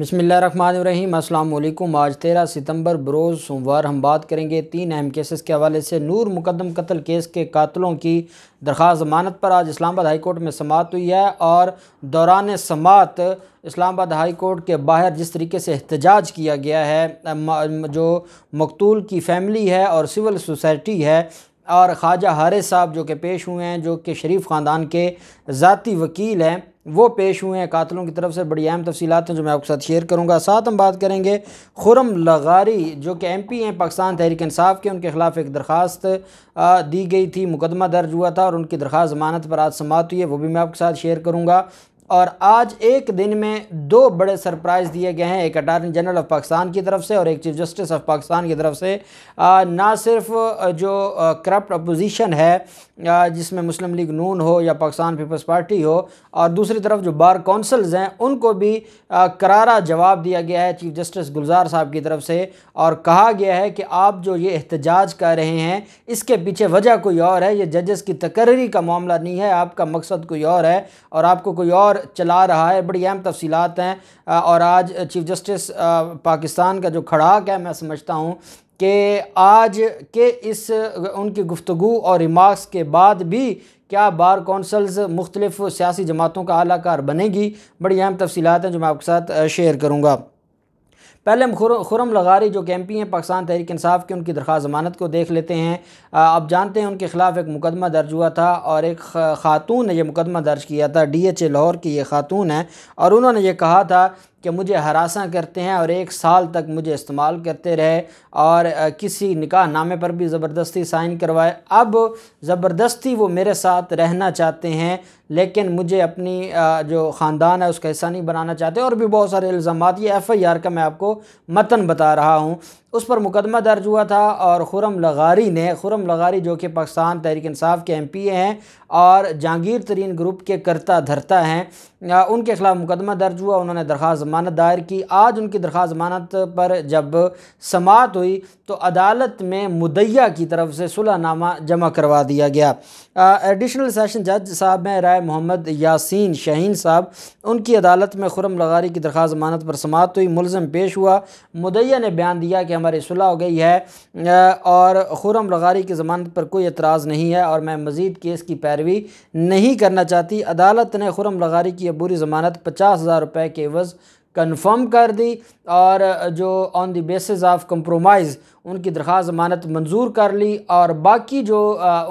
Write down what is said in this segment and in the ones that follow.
बसमीम अल्लाम आज तेरह सितंबर बरोज़ सोमवार हम बात करेंगे तीन अहम केसेस के हवाले से नूर मुकदम कत्ल केस के कातलों की दरख्वास्त जमानत पर आज इस्लामाबाद हाई कोर्ट में समात हुई है और दौरान समात इस्लामाबाद हाई कोर्ट के बाहर जिस तरीके से एहतजाज किया गया है जो मकतूल की फैमिली है और सिविल सोसाइटी है और ख्वाजा हारे साहब जो कि पेश हुए हैं जो कि शरीफ ख़ानदान के ज़ाती वकील हैं वो पेश हुए हैं कातलों की तरफ से बड़ी अहम तफसीत हैं जो मैं आपके साथ शेयर करूँगा साथ हम बात करेंगे खुरम लगारी जो कि एम पी हैं पाकिस्तान तहरीक इसाफ़ के उनके ख़िलाफ़ एक दरख्वास्त दी गई थी मुकदमा दर्ज हुआ था और उनकी दरख्वास्त जमानत पर आज समात हुई है वो भी मैं आपके साथ शेयर करूँगा और आज एक दिन में दो बड़े सरप्राइज़ दिए गए हैं एक अटारनी जनरल ऑफ पाकिस्तान की तरफ से और एक चीफ जस्टिस ऑफ पाकिस्तान की तरफ से ना सिर्फ जो करप्ट अपोजिशन है जिसमें मुस्लिम लीग नून हो या पाकिस्तान पीपल्स पार्टी हो और दूसरी तरफ जो बार कौंसल्स हैं उनको भी करारा जवाब दिया गया है चीफ जस्टिस गुलजार साहब की तरफ से और कहा गया है कि आप जो ये एहतजाज कर रहे हैं इसके पीछे वजह कोई और है ये जजेस की तकर्री का मामला नहीं है आपका मकसद कोई और है और आपको कोई और दौर चला रहा है बड़ी अहम तफसीत हैं और आज चीफ जस्टिस पाकिस्तान का जो खड़ाक है मैं समझता हूँ कि आज के इस उनकी गुफ्तु और रिमार्क्स के बाद भी क्या बार कौंसल्स मुख्तलिफ़ सियासी जमातों का अलाकार बनेगी बड़ी अहम तफसीत हैं जो मैं आपके साथ शेयर करूँगा पहले हम खुरम लगारी जो के एम पी हैं पाकिस्तान तहरीक इंसाफ की उनकी दरख्वास्त ज़मानत को देख लेते हैं आप जानते हैं उनके ख़िलाफ़ एक मुकदमा दर्ज हुआ था और एक ख़ातून ने यह मुकदमा दर्ज किया था डी एच ए लाहौर की ये ख़ातून है और उन्होंने ये कहा था कि मुझे हरासा करते हैं और एक साल तक मुझे इस्तेमाल करते रहे और किसी निकाह नामे पर भी ज़बरदस्ती साइन करवाए अब ज़बरदस्ती वो मेरे साथ रहना चाहते हैं लेकिन मुझे अपनी जो ख़ानदान है उसका हिस्सा नहीं बनाना चाहते और भी बहुत सारे इल्ज़ाम ये एफ़ आई आर का मैं आपको मतन बता रहा हूँ उस पर मुकदमा दर्ज हुआ था और खुरम लगारी ने खुरम लगारी जो कि पाकिस्तान तहरीक इंसाफ के एम पी ए हैं और जहांगीर तरीन ग्रुप के करता धरता हैं उनके खिलाफ मुकदमा दर्ज हुआ उन्होंने दरख्वास्त जमानत दायर की आज उनकी दरख्वास्त जमानत पर जब समात हुई तो अदालत में मुदैया की तरफ से सुलहनामा जमा करवा दिया गया एडिशनल सेशन जज साहब हैं राय मोहम्मद यासीन शहीन साहब उनकी अदालत में खुरम लगारी की दरख्वास्त जमानत पर समात हुई मुलम पेश हुआ मुदैया ने बयान दिया कि हमारी सुलह हो गई है और खुरम रगारी की ज़मानत पर कोई एतराज़ नहीं है और मैं मज़ीद केस की पैरवी नहीं करना चाहती अदालत ने खुरम रगारी की अबूरी ज़मानत पचास हज़ार रुपये के वज़ कन्फर्म कर दी और जो on the basis of compromise उनकी दरख्वास्त जमानत मंजूर कर ली और बाकी जो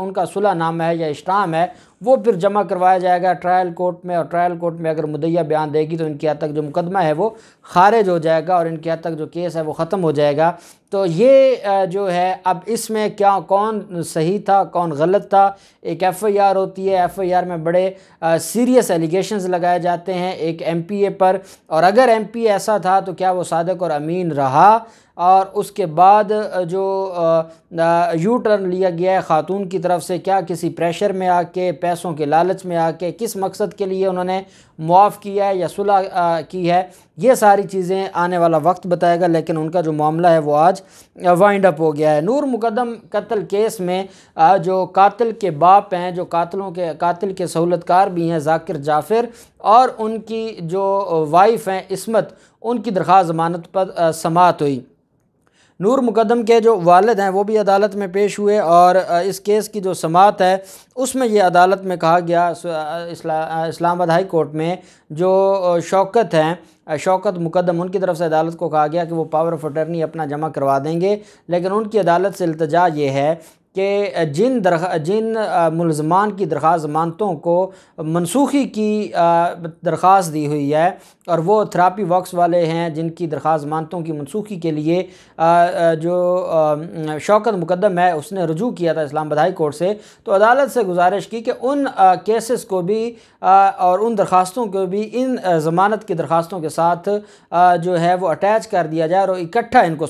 उनका सुलह नामा है या इश्टाम है वो फिर जमा करवाया जाएगा ट्रायल कोर्ट में और ट्रायल कोर्ट में अगर मुदैया बयान देगी तो इनके हद तक जो मुकदमा है वो खारिज हो जाएगा और इनके हद तक जो केस है वो ख़त्म हो जाएगा तो ये जो है अब इसमें क्या कौन सही था कौन गलत था एक एफ़ आई आर होती है एफ़ आई आर में बड़े सीरियस एलिगेशन लगाए जाते हैं एक एम पी ए पर और अगर एम पी ऐसा था तो क्या वो वो सादक और अमीन रहा और उसके बाद जो यू टर्न लिया गया है ख़ातून की तरफ से क्या किसी प्रेशर में आके पैसों के लालच में आके किस मकसद के लिए उन्होंने मुआफ़ किया है या सुलह की है ये सारी चीज़ें आने वाला वक्त बताएगा लेकिन उनका जो मामला है वो आज वाइंड अप हो गया है नूर मुकदम कत्ल केस में जो कातिल के बाप हैं जो कातलों के कातिल के सहूलतकार भी हैं जाकिर जाफिर और उनकी जो वाइफ हैं इसमत उनकी दरख्वास्त जमानत पर समात हुई नूर मुकदम के जो वालद हैं वो भी अदालत में पेश हुए और इस केस की जो समात है उसमें ये अदालत में कहा गया इस्ला इस्लामाबाद हाई कोर्ट में जो शौकत हैं शौकत मुकदम उनकी तरफ से अदालत को कहा गया कि वो पावर ऑफ अटर्नी अपना जमा करवा देंगे लेकिन उनकी अदालत से अल्तजा ये है कि जिन दर जिन मुलजमान की दरख्वा जमानतों को मनसूखी की दरख्वास्त दी हुई है और वो थेरापी वॉक्स वाले हैं जिनकी दरख्वा जमानतों की मनसूखी के लिए जो शौकत मुकदम है उसने रजू किया था इस्लाम बधाई कोर्ट से तो अदालत से गुजारिश की कि उन केसेस को भी और उन दरख्वास्तों को भी इन ज़मानत की दरख्वास्तों के साथ जो है वो अटैच कर दिया जाए और इकट्ठा इनको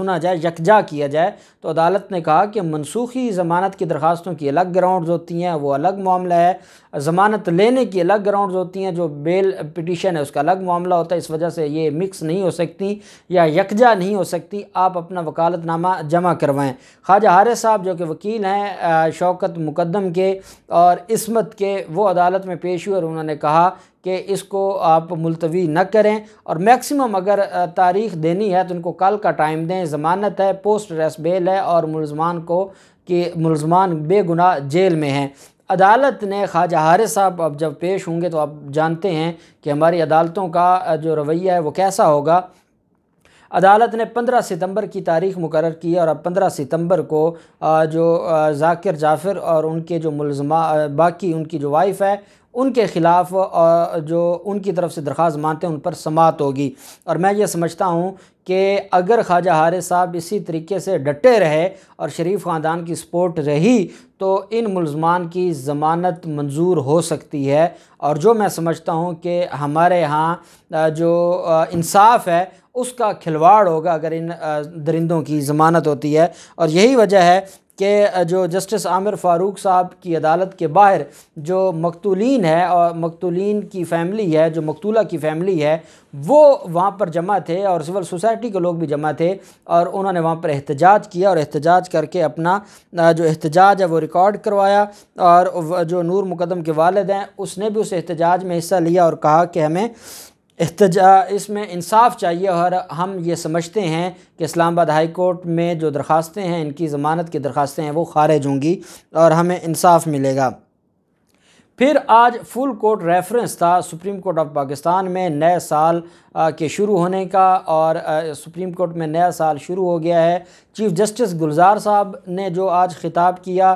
सुना जाए यकजा किया जाए तो अदालत ने कहा कि मनसूख मनसूखी ज़मानत की दरख्वास्तों की अलग ग्राउंड होती हैं वो अलग मामला है ज़मानत लेने की अलग ग्राउंड होती हैं जो बेल पिटिशन है उसका अलग मामला होता है इस वजह से ये मिक्स नहीं हो सकती या यकजा नहीं हो सकती आप अपना वकालतनामा जमा करवाएँ ख्वाजा हारिस साहब जो कि वकील हैं शौकत मुकदम के और इसमत के वो अदालत में पेश हुए और उन्होंने कहा कि इसको आप मुलतवी न करें और मैक्सिमम अगर तारीख देनी है तो उनको कल का टाइम दें ज़मानत है पोस्ट रेस बेल है और मुलजमान को कि मुलजमान बेगुनाह जेल में हैं अदालत ने ख्वाजा हारिस साहब अब जब पेश होंगे तो आप जानते हैं कि हमारी अदालतों का जो रवैया है वो कैसा होगा अदालत ने 15 सितंबर की तारीख मुकर की और अब 15 सितंबर को जो जाकिर जाफिर और उनके जो मुलजमा बाकी उनकी जो वाइफ है उनके ख़िलाफ़ जो उनकी तरफ से दरख्वास्त मानते हैं उन पर समात होगी और मैं ये समझता हूँ कि अगर ख्वाजा हारिस साहब इसी तरीके से डटे रहे और शरीफ ख़ानदान की सपोर्ट रही तो इन मुलजमान की ज़मानत मंजूर हो सकती है और जो मैं समझता हूँ कि हमारे यहाँ जो इंसाफ है उसका खिलवाड़ होगा अगर इन दरिंदों की ज़मानत होती है और यही वजह है कि जो जस्टिस आमिर फ़ारूक साहब की अदालत के बाहर जो मकतूलिन है और मकतूलिन की फ़ैमिली है जो मकतूला की फ़ैमिली है वो वहाँ पर जमा थे और सिविल सोसाइटी के लोग भी जमा थे और उन्होंने वहाँ पर एहतजाज किया और एहतजाज करके अपना जो एहतजाज है वो रिकॉर्ड करवाया और जो नूर मुकदम के वालद हैं उसने भी उस एहतजाज में हिस्सा लिया और कहा कि हमें एहतजा इसमें इंसाफ चाहिए और हम ये समझते हैं कि इस्लामाबाद हाई कोर्ट में जो दरख्वास्तें हैं इनकी ज़मानत की दरख्वास्तें हैं वो खारिज होंगी और हमें इंसाफ मिलेगा फिर आज फुल कोर्ट रेफरेंस था सुप्रीम कोर्ट ऑफ पाकिस्तान में नए साल के शुरू होने का और सुप्रीम कोर्ट में नया साल शुरू हो गया है चीफ़ जस्टिस गुलजार साहब ने जो आज ख़िताब किया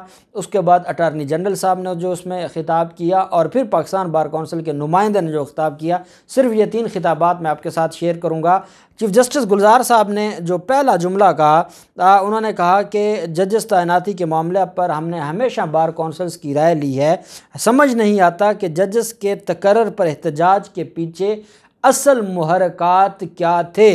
उसके बाद अटारनी जनरल साहब ने जो उसमें ख़िताब किया और फिर पाकिस्तान बार कौंसिल के नुमाइंदे ने जो ख़िताब किया सिर्फ ये तीन खिताबात मैं आपके साथ शेयर करूँगा चीफ़ जस्टिस गुलजार साहब ने जो पहला जुमला कहा उन्होंने कहा कि जजस तैनाती के मामले पर हमने हमेशा बार कौंसल्स की राय ली है समझ नहीं आता कि जजस के तकर्र पर एहतजाज के पीछे असल महरक़ात क्या थे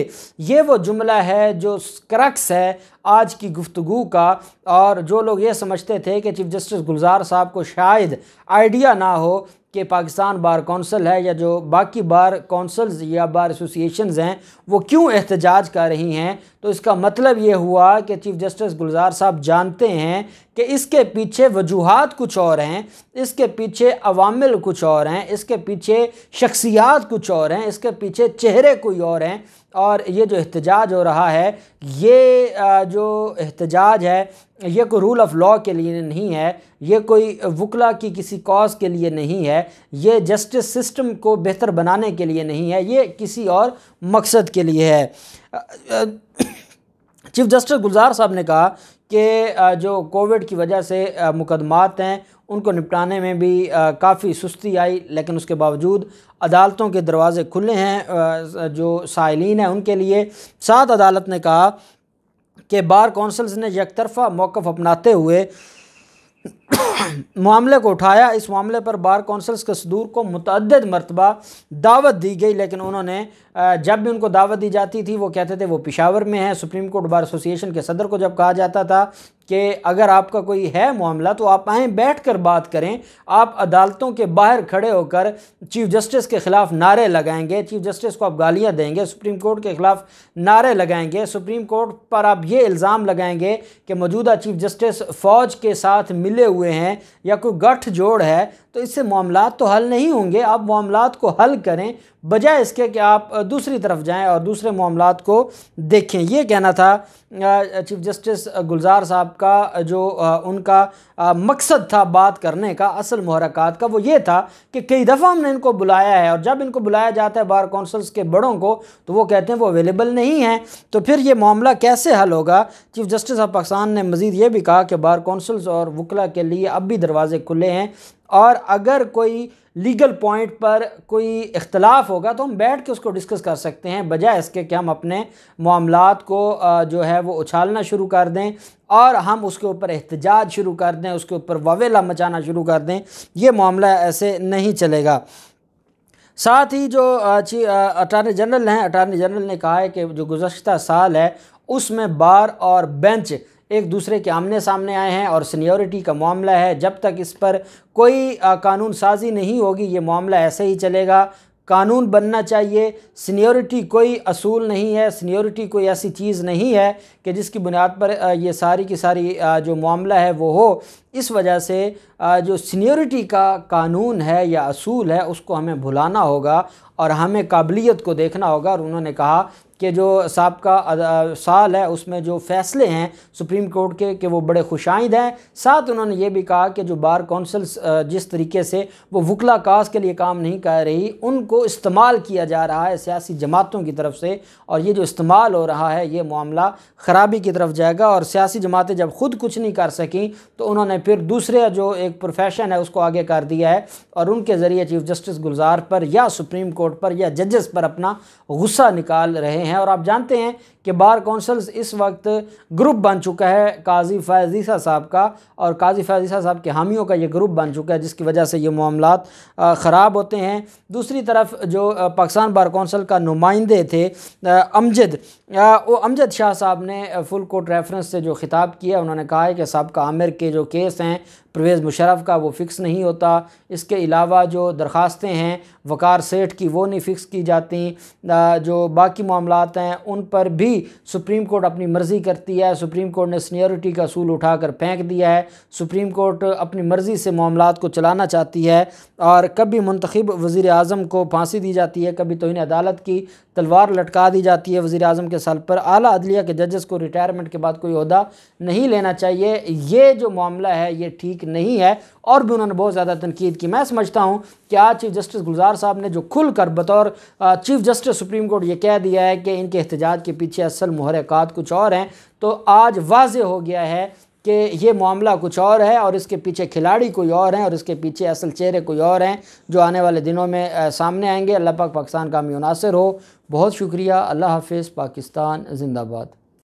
ये वो जुमला है जो क्रक्स है आज की गुफ्तु का और जो लोग ये समझते थे कि चीफ जस्टिस गुलजार साहब को शायद आइडिया ना हो कि पाकिस्तान बार कौंसल है या जो बाकी बार कौंसल्स या बार एसोसिएशंस हैं वो क्यों एहतजाज कर रही हैं तो इसका मतलब ये हुआ कि चीफ जस्टिस गुलजार साहब जानते हैं कि इसके पीछे वजूहत कुछ और हैं इसके पीछे अवामिल कुछ और हैं इसके पीछे शख्सियात कुछ और हैं इसके पीछे चेहरे कोई और हैं और ये जो एहतजाज हो रहा है ये जो एहतजाज है ये कोई रूल ऑफ लॉ के लिए नहीं है ये कोई वकला की किसी कॉज के लिए नहीं है ये जस्टिस सिस्टम को बेहतर बनाने के लिए नहीं है ये किसी और मकसद के लिए है चीफ जस्टिस गुलजार साहब ने कहा कि जो कोविड की वजह से मुकदमात हैं उनको निपटाने में भी काफ़ी सुस्ती आई लेकिन उसके बावजूद अदालतों के दरवाज़े खुले हैं जो साइलिन हैं उनके लिए सात अदालत ने कहा कि बार कौंसल्स ने यकतरफा मौक़ अपनाते हुए मामले को उठाया इस मामले पर बार कौंसल्स के सदूर को मतद मरतबा दावत दी गई लेकिन उन्होंने जब भी उनको दावत दी जाती थी वो कहते थे वो पिशावर में है सुप्रीम कोर्ट बार एसोसिएशन के सदर को जब कहा जाता था कि अगर आपका कोई है मामला तो आप आएँ बैठ कर बात करें आप अदालतों के बाहर खड़े होकर चीफ जस्टिस के ख़िलाफ़ नारे लगाएंगे चीफ जस्टिस को आप गालियाँ देंगे सुप्रीम कोर्ट के ख़िलाफ़ नारे लगाएंगे सुप्रीम कोर्ट पर आप ये इल्ज़ाम लगाएंगे कि मौजूदा चीफ जस्टिस फ़ौज के साथ मिले हुए हैं या कोई गठजोड़ है तो इससे मामला तो हल नहीं होंगे आप मामला को हल करें बजाय इसके कि आप दूसरी तरफ जाएं और दूसरे मामला को देखें ये कहना था चीफ जस्टिस गुलजार साहब का जो उनका मकसद था बात करने का असल महरक़ात का वो ये था कि कई दफ़ा हमने इनको बुलाया है और जब इनको बुलाया जाता है बार कौंसल्स के बड़ों को तो वो कहते हैं वो अवेलेबल नहीं हैं तो फिर ये मामला कैसे हल होगा चीफ जस्टिस ऑफ पाकिस्तान ने मज़ीद ये भी कहा कि बार कौंसल्स और वकला के लिए अब भी दरवाज़े खुले हैं और अगर कोई लीगल पॉइंट पर कोई इख्तलाफ होगा तो हम बैठ के उसको डिस्कस कर सकते हैं बजाय इसके कि हम अपने मामला को जो है वो उछालना शुरू कर दें और हम उसके ऊपर एहतजाज शुरू कर दें उसके ऊपर ववेला मचाना शुरू कर दें ये मामला ऐसे नहीं चलेगा साथ ही जो अटारनी जनरल हैं अटारनी जनरल ने कहा है कि जो गुज्त साल है उसमें बार और बेंच एक दूसरे के आमने सामने आए हैं और सीनियोरिटी का मामला है जब तक इस पर कोई कानून साजी नहीं होगी ये मामला ऐसे ही चलेगा कानून बनना चाहिए सीनियोरिटी कोई असूल नहीं है सीनियोरिटी कोई ऐसी चीज़ नहीं है कि जिसकी बुनियाद पर ये सारी की सारी जो मामला है वो हो इस वजह से जो सीनियोरिटी का कानून है या असूल है उसको हमें भुलाना होगा और हमें काबिलियत को देखना होगा और उन्होंने कहा कि जो सबका साल है उसमें जो फैसले हैं सुप्रीम कोर्ट के कि वो बड़े खुशाइंद हैं साथ उन्होंने ये भी कहा कि जो बार कौंसिल जिस तरीके से वो वकला काज के लिए काम नहीं कर रही उनको इस्तेमाल किया जा रहा है सियासी जमातों की तरफ से और ये जो इस्तेमाल हो रहा है ये मामला ख़राबी की तरफ जाएगा और सियासी जमातें जब खुद कुछ नहीं कर सकें तो उन्होंने फिर दूसरे जो एक प्रोफेशन है उसको आगे कर दिया है और उनके ज़रिए चीफ़ जस्टिस गुलजार पर या सुप्रीम कोर्ट पर या जजेस पर अपना गुस्सा निकाल रहे हैं हैं और आप जानते हैं कि बार कौंसल्स इस वक्त ग्रुप बन चुका है काजी फैजीसा साहब का और काजी फैजीसा साहब के हामियों का ये ग्रुप बन चुका है जिसकी वजह से ये मामला ख़राब होते हैं दूसरी तरफ जो पाकिस्तान बार कौंसल का नुमाइंदे थे अमजद वो अमजद शाह साहब ने फुल कोर्ट रेफरेंस से जो खिताब किया उन्होंने कहा है कि सबका आमिर के जो केस हैं परवेज़ मुशरफ का वो फ़िक्स नहीं होता इसके अलावा जो दरख्वास्तें हैं वकार सेठ की वो नहीं फ़िक्स की जाती जो बाकी मामला हैं उन पर भी सुप्रीम कोर्ट अपनी मर्ज़ी करती है सुप्रीम कोर्ट ने सीनियरिटी का असूल उठा कर फेंक दिया है सुप्रीम कोर्ट अपनी मर्ज़ी से मामला को चलाना चाहती है और कभी मंतखब वज़ी अजम को फांसी दी जाती है कभी तो इन्हें अदालत की तलवार लटका दी जाती है वज़ी अजम के साल पर अली अदलिया के जजेस को रिटायरमेंट के बाद कोई अहदा नहीं लेना चाहिए ये जो मामला है ये ठीक नहीं है और भी उन्होंने बहुत ज़्यादा तनकीद की मैं समझता हूँ कि आज चीफ जस्टिस गुलजार साहब ने जो खुल कर बतौर चीफ जस्टिस सुप्रीम कोर्ट ये कह दिया है कि इनके एहतजाज के पीछे असल मुहरक़ात कुछ और हैं तो आज वाज हो गया है कि ये मामला कुछ और है और इसके पीछे खिलाड़ी कोई और हैं और इसके पीछे असल चेहरे कोई और हैं जो आने वाले दिनों में सामने आएंगे अल्लाह पाक पाकिस्तान का मुनासर हो बहुत शुक्रिया अल्लाह हाफिज़ पाकिस्तान जिंदाबाद